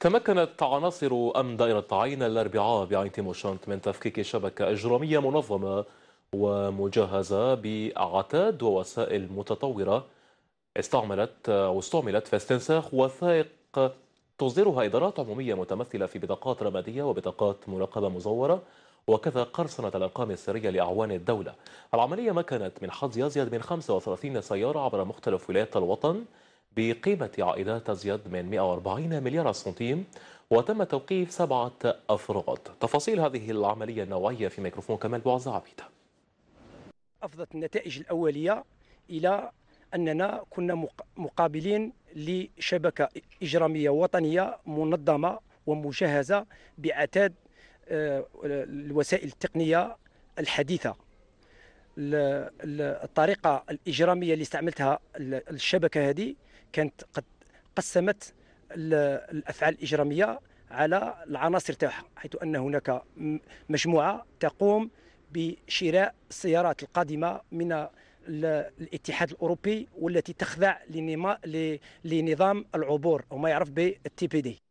تمكنت عناصر أمن دائرة عين الأربعاء بعين تيموشانت من تفكيك شبكة إجرامية منظمة ومجهزة بعتاد ووسائل متطورة استعملت واستعملت في استنساخ وثائق تصدرها إدارات عمومية متمثلة في بطاقات رمادية وبطاقات مراقبة مزورة وكذا قرصنة الأرقام السرية لأعوان الدولة العملية مكنت من حظ أزيد من 35 سيارة عبر مختلف ولايات الوطن بقيمة عائدات تزيد من 140 مليار سنتيم وتم توقيف سبعة أفراد تفاصيل هذه العملية النوعية في ميكروفون كمال بوعزة عبيدة أفضت النتائج الأولية إلى أننا كنا مقابلين لشبكة إجرامية وطنية منظمة ومجهزة بعتاد آه، الوسائل التقنية الحديثة الطريقه الاجراميه اللي استعملتها الشبكه هذه كانت قد قسمت الافعال الاجراميه على العناصر تاعها حيث ان هناك مجموعه تقوم بشراء السيارات القادمه من الاتحاد الاوروبي والتي تخضع لنظام العبور وما يعرف بالتي بي دي